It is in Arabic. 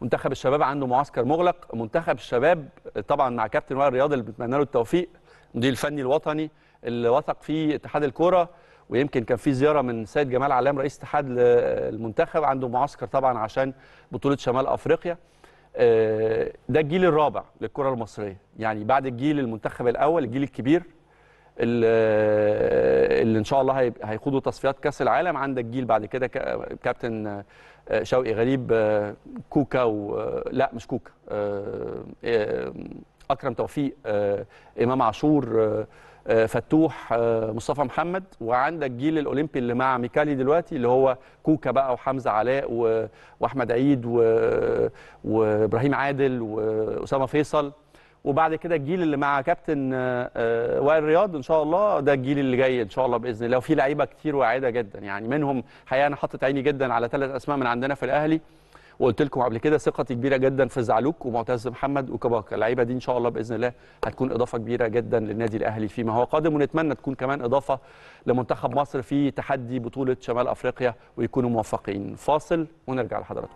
منتخب الشباب عنده معسكر مغلق منتخب الشباب طبعا مع كابتن وائل رياض اللي بنتمنى له التوفيق المدير الفني الوطني اللي وثق فيه اتحاد الكوره ويمكن كان في زياره من سيد جمال علام رئيس اتحاد المنتخب عنده معسكر طبعا عشان بطوله شمال افريقيا آه، ده الجيل الرابع للكره المصريه يعني بعد الجيل المنتخب الاول الجيل الكبير اللي ان شاء الله هيخوضوا تصفيات كاس العالم عندك جيل بعد كده كابتن آه، شوقي غريب آه، كوكا و... آه، لا مش كوكا اكرم توفيق امام عاشور فتوح مصطفى محمد وعندك جيل الاولمبي اللي مع ميكالي دلوقتي اللي هو كوكا بقى وحمزه علاء واحمد عيد و... وابراهيم عادل واسامه فيصل وبعد كده الجيل اللي مع كابتن آه، آه، وائل رياض ان شاء الله ده الجيل اللي جاي ان شاء الله باذن الله وفي لعيبه كتير واعده جدا يعني منهم حقيقه انا حاطط عيني جدا على ثلاث اسماء من عندنا في الاهلي وقلت لكم قبل كده ثقتي كبيره جدا في زعلوك ومعتز محمد وكباكا اللعيبه دي ان شاء الله باذن الله هتكون اضافه كبيره جدا للنادي الاهلي فيما هو قادم ونتمنى تكون كمان اضافه لمنتخب مصر في تحدي بطوله شمال افريقيا ويكونوا موفقين فاصل ونرجع لحضراتكم